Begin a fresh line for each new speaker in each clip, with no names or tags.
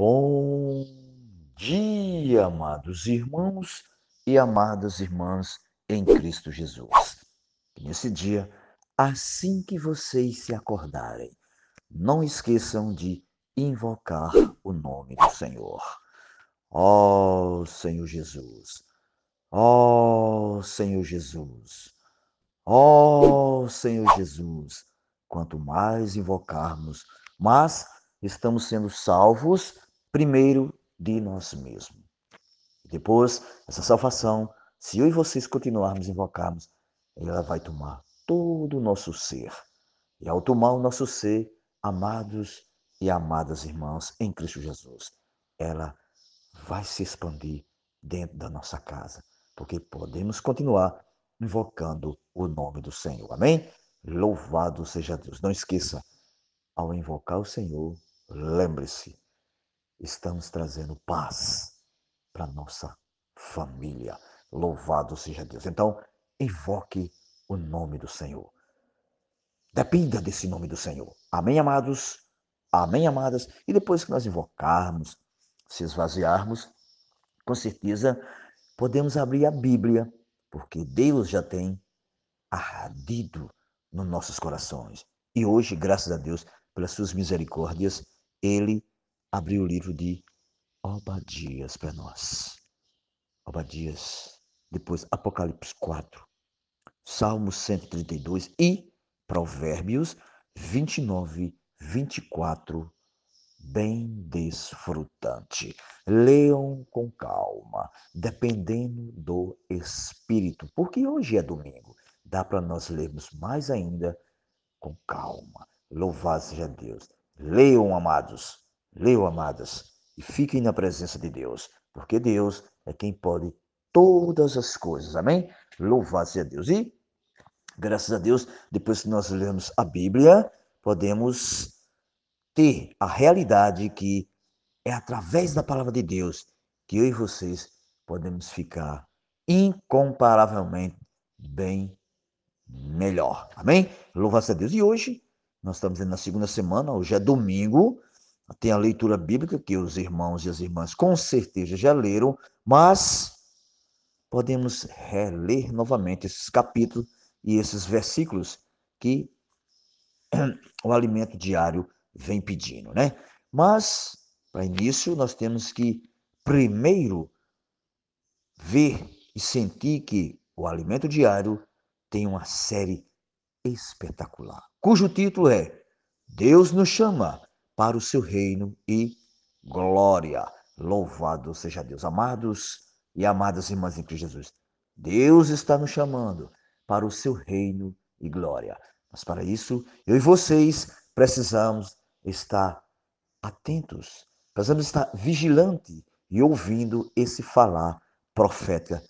Bom dia, amados irmãos e amadas irmãs em Cristo Jesus. Nesse dia, assim que vocês se acordarem, não esqueçam de invocar o nome do Senhor. Ó oh, Senhor Jesus, ó oh, Senhor Jesus, ó oh, Senhor Jesus, quanto mais invocarmos, mas estamos sendo salvos primeiro de nós mesmos. Depois, essa salvação, se eu e vocês continuarmos invocarmos, ela vai tomar todo o nosso ser. E ao tomar o nosso ser, amados e amadas irmãos em Cristo Jesus, ela vai se expandir dentro da nossa casa, porque podemos continuar invocando o nome do Senhor. Amém? Louvado seja Deus. Não esqueça, ao invocar o Senhor, lembre-se estamos trazendo paz para nossa família. Louvado seja Deus. Então, invoque o nome do Senhor. Dependa desse nome do Senhor. Amém, amados? Amém, amadas? E depois que nós invocarmos, se esvaziarmos, com certeza podemos abrir a Bíblia, porque Deus já tem ardido nos nossos corações. E hoje, graças a Deus, pelas suas misericórdias, Ele Abriu o livro de Obadias para nós. Obadias, depois Apocalipse 4, Salmo 132 e Provérbios 29, 24, bem desfrutante. Leiam com calma, dependendo do Espírito, porque hoje é domingo. Dá para nós lermos mais ainda com calma. Louvado seja Deus. Leiam, amados Leiam, amadas, e fiquem na presença de Deus, porque Deus é quem pode todas as coisas. Amém? Louvado seja Deus. E, graças a Deus, depois que nós lemos a Bíblia, podemos ter a realidade que é através da palavra de Deus que eu e vocês podemos ficar incomparavelmente bem melhor. Amém? Louvado seja Deus. E hoje, nós estamos na segunda semana, hoje é domingo, tem a leitura bíblica que os irmãos e as irmãs com certeza já leram, mas podemos reler novamente esses capítulos e esses versículos que o alimento diário vem pedindo, né? Mas, para início, nós temos que primeiro ver e sentir que o alimento diário tem uma série espetacular, cujo título é Deus nos chama para o seu reino e glória. Louvado seja Deus. Amados e amadas irmãs em Cristo Jesus, Deus está nos chamando para o seu reino e glória. Mas para isso, eu e vocês precisamos estar atentos, precisamos estar vigilante e ouvindo esse falar profética,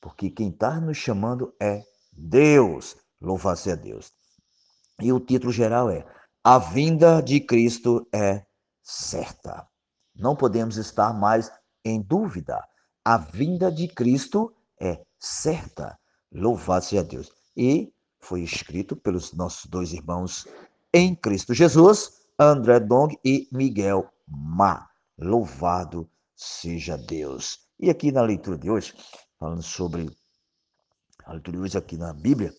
porque quem está nos chamando é Deus. Louvado seja Deus. E o título geral é a vinda de Cristo é certa. Não podemos estar mais em dúvida. A vinda de Cristo é certa. Louvado seja Deus. E foi escrito pelos nossos dois irmãos em Cristo Jesus, André Dong e Miguel Ma. Louvado seja Deus. E aqui na leitura de hoje, falando sobre a leitura de hoje aqui na Bíblia,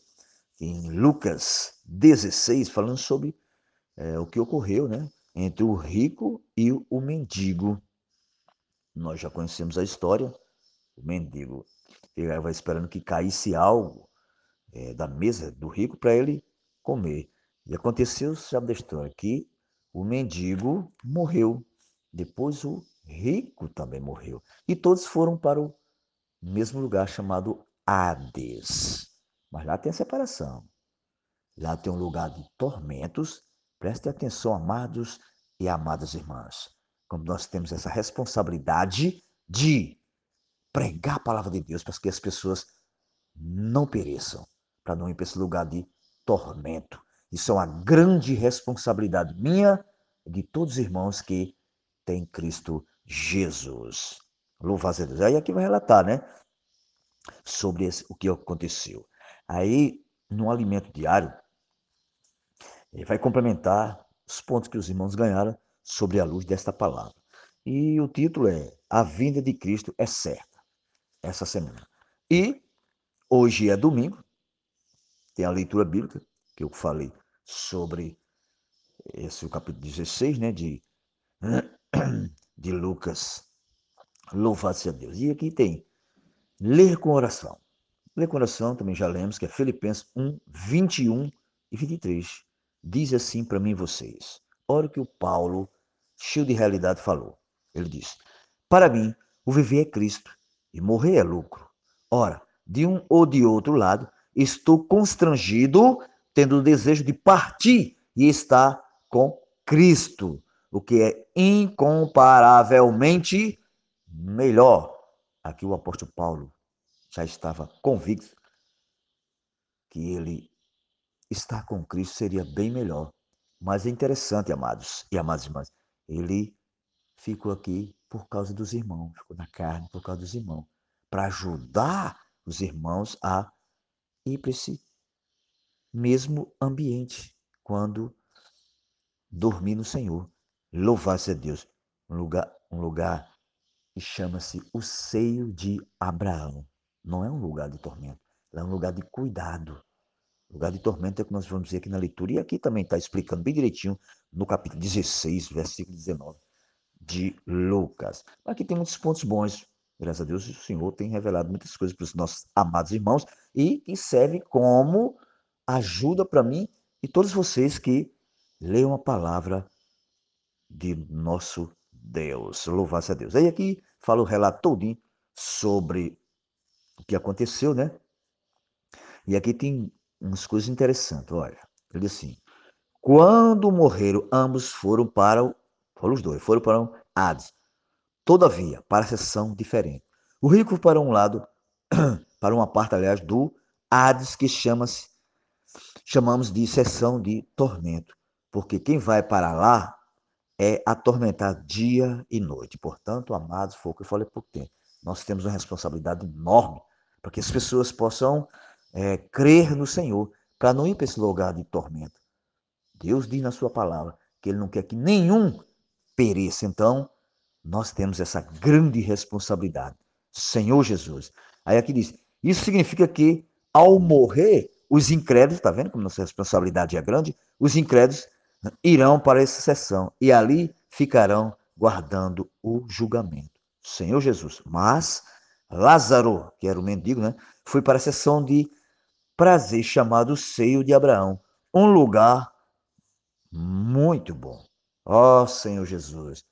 em Lucas 16, falando sobre é, o que ocorreu né, entre o rico e o mendigo. Nós já conhecemos a história. O mendigo ficava esperando que caísse algo é, da mesa do rico para ele comer. E aconteceu, sabe da história, que o mendigo morreu. Depois o rico também morreu. E todos foram para o mesmo lugar chamado Hades. Mas lá tem a separação. Lá tem um lugar de tormentos Preste atenção, amados e amadas irmãs, como nós temos essa responsabilidade de pregar a palavra de Deus para que as pessoas não pereçam, para não ir para esse lugar de tormento. Isso é uma grande responsabilidade minha e de todos os irmãos que têm Cristo Jesus. Louvado a Deus. Aí aqui vai relatar, né? Sobre esse, o que aconteceu. Aí, no alimento diário, ele vai complementar os pontos que os irmãos ganharam sobre a luz desta palavra. E o título é A Vinda de Cristo é Certa, essa semana. E hoje é domingo, tem a leitura bíblica, que eu falei sobre esse o capítulo 16, né, de, de Lucas. Louvado seja Deus. E aqui tem ler com oração. Ler com oração também já lemos que é Filipenses 1, 21 e 23 diz assim para mim vocês. Olha o que o Paulo, cheio de realidade, falou. Ele diz: Para mim, o viver é Cristo e morrer é lucro. Ora, de um ou de outro lado, estou constrangido, tendo o desejo de partir e estar com Cristo, o que é incomparavelmente melhor. Aqui o apóstolo Paulo já estava convicto que ele estar com Cristo seria bem melhor. Mas é interessante, amados e amadas irmãs, ele ficou aqui por causa dos irmãos, ficou na carne por causa dos irmãos, para ajudar os irmãos a ir para esse mesmo ambiente quando dormir no Senhor. Louvar se a Deus. Um lugar, um lugar que chama-se o seio de Abraão. Não é um lugar de tormento, é um lugar de cuidado. Lugar de tormento é o que nós vamos ver aqui na leitura. E aqui também está explicando bem direitinho no capítulo 16, versículo 19 de Lucas. Aqui tem muitos pontos bons. Graças a Deus, o Senhor tem revelado muitas coisas para os nossos amados irmãos e que serve como ajuda para mim e todos vocês que leiam a palavra de nosso Deus. Louvar a Deus. Aí aqui fala o relato todinho sobre o que aconteceu, né? E aqui tem umas coisas interessantes. Olha, ele assim: quando morreram, ambos foram para o, foram os dois, foram para o Hades. Todavia, para a sessão diferente. O rico para um lado, para uma parte, aliás, do Hades que chama-se chamamos de sessão de tormento, porque quem vai para lá é atormentar dia e noite. Portanto, amados, foi o que eu falei por tempo. Nós temos uma responsabilidade enorme para que as pessoas possam é, crer no Senhor, para não ir para esse lugar de tormento. Deus diz na sua palavra que ele não quer que nenhum pereça. Então, nós temos essa grande responsabilidade. Senhor Jesus. Aí aqui diz: isso significa que ao morrer, os incrédulos, está vendo como nossa responsabilidade é grande? Os incrédulos irão para essa sessão e ali ficarão guardando o julgamento. Senhor Jesus. Mas Lázaro, que era o mendigo, né, foi para a sessão de prazer chamado Seio de Abraão, um lugar muito bom. Ó oh, Senhor Jesus,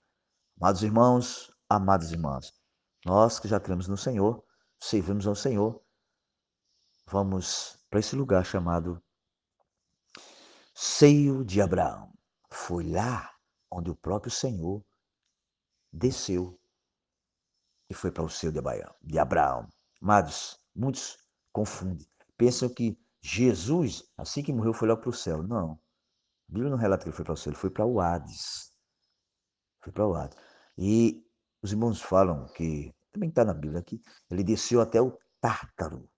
amados irmãos, amadas irmãs, nós que já cremos no Senhor, servimos ao Senhor, vamos para esse lugar chamado Seio de Abraão. Foi lá onde o próprio Senhor desceu e foi para o seio de Abraão. Amados, muitos confundem pensam que Jesus, assim que morreu, foi lá para o céu. Não. A Bíblia não relata que ele foi para o céu, ele foi para o Hades. Foi para o Hades. E os irmãos falam que, também está na Bíblia aqui, ele desceu até o Tártaro.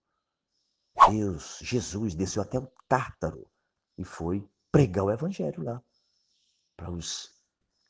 Deus, Jesus desceu até o Tártaro e foi pregar o Evangelho lá, para os,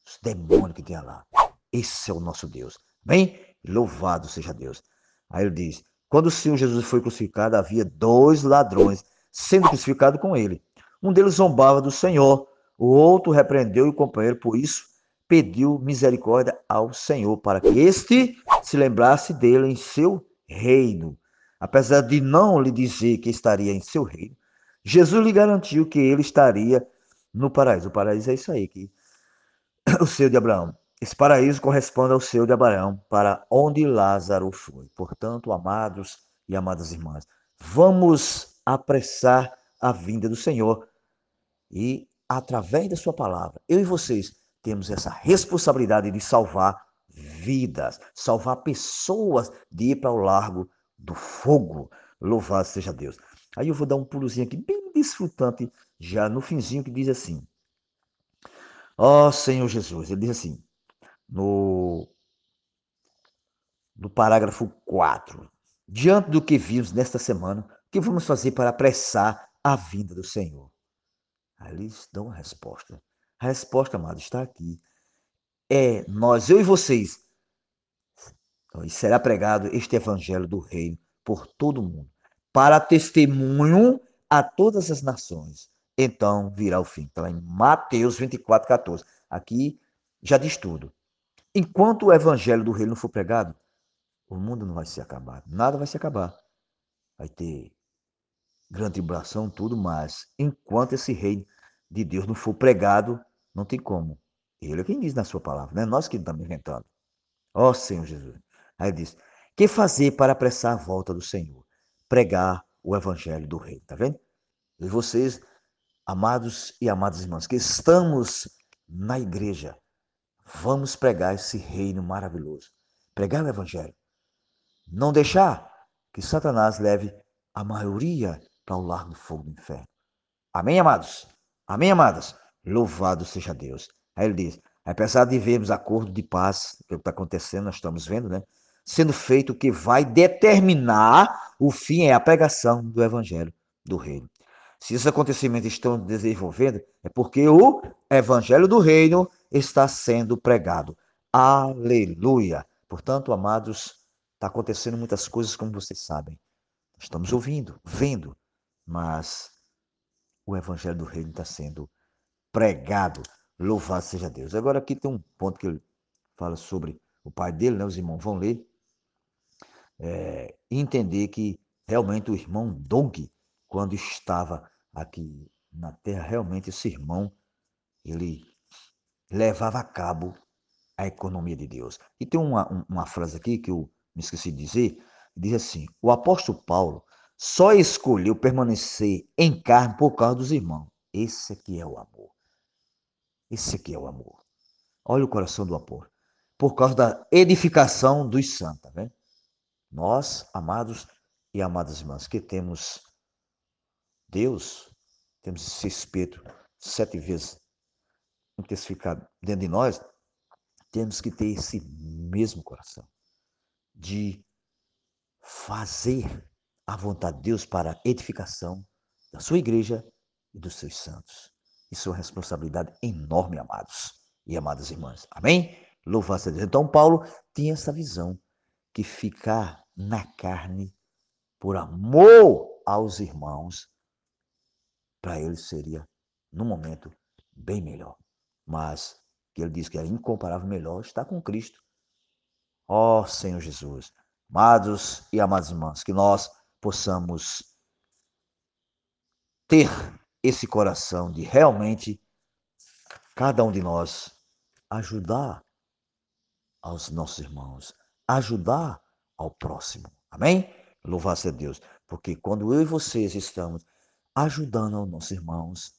os demônios que tinha lá. Esse é o nosso Deus. Bem, louvado seja Deus. Aí ele diz: quando o Senhor Jesus foi crucificado, havia dois ladrões sendo crucificado com ele. Um deles zombava do Senhor, o outro repreendeu o companheiro, por isso pediu misericórdia ao Senhor, para que este se lembrasse dele em seu reino. Apesar de não lhe dizer que estaria em seu reino, Jesus lhe garantiu que ele estaria no paraíso. O paraíso é isso aí, que o seu de Abraão. Esse paraíso corresponde ao seu de Abraão, para onde Lázaro foi. Portanto, amados e amadas irmãs, vamos apressar a vinda do Senhor e, através da Sua palavra, eu e vocês temos essa responsabilidade de salvar vidas, salvar pessoas de ir para o largo do fogo. Louvado seja Deus. Aí eu vou dar um pulozinho aqui, bem desfrutante, já no finzinho, que diz assim: Ó oh, Senhor Jesus, ele diz assim: no, no parágrafo 4. Diante do que vimos nesta semana, o que vamos fazer para apressar a vinda do Senhor? Ali eles dão a resposta. A resposta, amado, está aqui. É nós, eu e vocês. E será pregado este evangelho do reino por todo o mundo, para testemunho a todas as nações. Então virá o fim. Está lá em Mateus 24, 14. Aqui já diz tudo. Enquanto o evangelho do reino não for pregado, o mundo não vai se acabar, nada vai se acabar. Vai ter grande tribulação, tudo, mas enquanto esse reino de Deus não for pregado, não tem como. Ele é quem diz na sua palavra, não é nós que estamos inventando. Ó oh, Senhor Jesus. Aí ele diz: que fazer para apressar a volta do Senhor? Pregar o evangelho do reino, tá vendo? E vocês, amados e amadas irmãs, que estamos na igreja, Vamos pregar esse reino maravilhoso. Pregar o Evangelho. Não deixar que Satanás leve a maioria para o largo fogo do inferno. Amém, amados? Amém, amadas? Louvado seja Deus. Aí ele diz: apesar de vermos acordo de paz, que é está acontecendo, nós estamos vendo, né? Sendo feito o que vai determinar o fim é a pregação do evangelho do reino. Se esses acontecimentos estão desenvolvendo, é porque o evangelho do reino está sendo pregado. Aleluia! Portanto, amados, está acontecendo muitas coisas, como vocês sabem. Estamos ouvindo, vendo, mas o Evangelho do Reino está sendo pregado. Louvado seja Deus. Agora, aqui tem um ponto que ele fala sobre o pai dele, né? os irmãos vão ler. É, entender que realmente o irmão Dong, quando estava aqui na terra, realmente esse irmão, ele levava a cabo a economia de Deus. E tem uma, uma frase aqui que eu me esqueci de dizer, diz assim: o apóstolo Paulo só escolheu permanecer em carne por causa dos irmãos. Esse aqui é o amor. Esse aqui é o amor. Olha o coração do apóstolo. Por causa da edificação dos santos, né? Nós, amados e amadas irmãs, que temos Deus, temos esse Espírito sete vezes intensificado dentro de nós, temos que ter esse mesmo coração de fazer a vontade de Deus para a edificação da sua igreja e dos seus santos. Isso é uma responsabilidade enorme, amados e amadas irmãs. Amém? Louvado seja Deus. Então, Paulo tinha essa visão que ficar na carne por amor aos irmãos, para ele seria, no momento, bem melhor mas que ele diz que é incomparável melhor estar com Cristo. Ó oh, Senhor Jesus, amados e amadas irmãs, que nós possamos ter esse coração de realmente cada um de nós ajudar aos nossos irmãos, ajudar ao próximo. Amém? Louvado seja Deus, porque quando eu e vocês estamos ajudando aos nossos irmãos,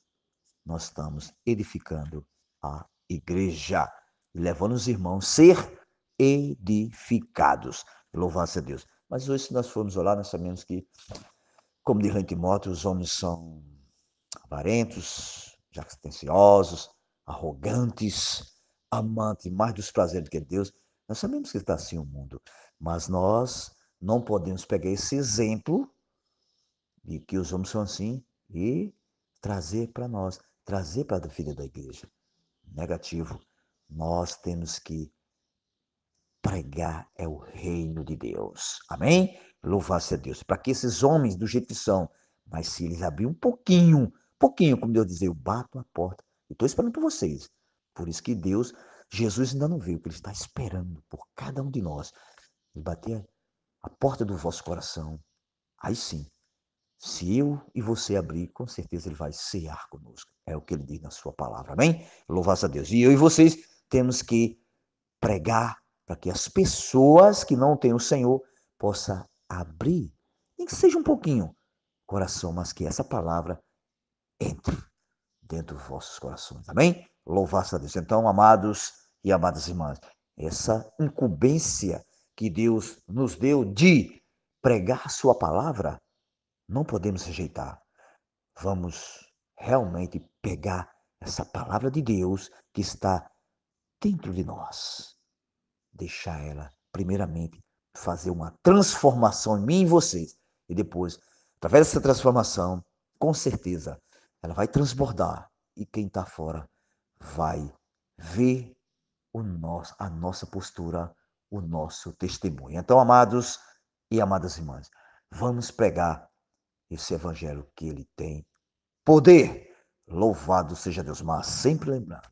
nós estamos edificando a igreja, levando os irmãos a ser edificados. louvância a Deus. Mas hoje, se nós formos olhar, nós sabemos que, como de Timóteo, os homens são avarentos, jactenciosos, arrogantes, amantes mais dos prazeres do que Deus. Nós sabemos que está assim o mundo, mas nós não podemos pegar esse exemplo de que os homens são assim e trazer para nós, trazer para a filha da igreja negativo. Nós temos que pregar é o reino de Deus. Amém? Louvar seja Deus. Para que esses homens, do jeito que são, mas se eles abrirem um pouquinho, pouquinho, como Deus dizia, eu bato a porta e estou esperando por vocês. Por isso que Deus, Jesus ainda não veio, porque Ele está esperando por cada um de nós. Ele bater a porta do vosso coração. Aí sim, se eu e você abrir, com certeza ele vai cear conosco. É o que ele diz na sua palavra. Amém? Louvado a Deus. E eu e vocês temos que pregar para que as pessoas que não têm o Senhor possa abrir, nem que seja um pouquinho, coração, mas que essa palavra entre dentro dos vossos corações. Amém? Louvado a Deus. Então, amados e amadas irmãs, essa incumbência que Deus nos deu de pregar a sua palavra não podemos rejeitar. Vamos realmente pegar essa palavra de Deus que está dentro de nós. Deixar ela, primeiramente, fazer uma transformação em mim e vocês. E depois, através dessa transformação, com certeza, ela vai transbordar. E quem está fora vai ver o nosso, a nossa postura, o nosso testemunho. Então, amados e amadas irmãs, vamos pregar esse evangelho que ele tem poder. Louvado seja Deus, mas sempre lembrando,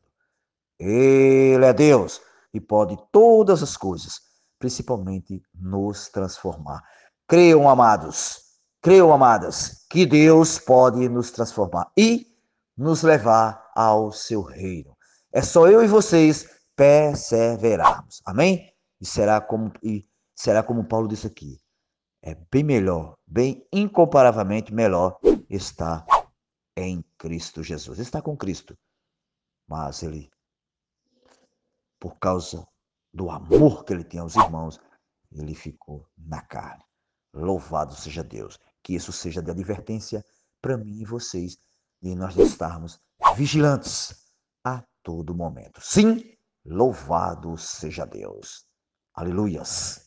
ele é Deus e pode todas as coisas, principalmente nos transformar. Creiam, amados, creiam, amadas, que Deus pode nos transformar e nos levar ao seu reino. É só eu e vocês perseverarmos. Amém? E será como e será como Paulo disse aqui: é bem melhor, bem incomparavelmente melhor estar em Cristo Jesus. Está com Cristo, mas ele, por causa do amor que ele tem aos irmãos, ele ficou na carne. Louvado seja Deus. Que isso seja de advertência para mim e vocês, de nós estarmos vigilantes a todo momento. Sim, louvado seja Deus. Aleluias.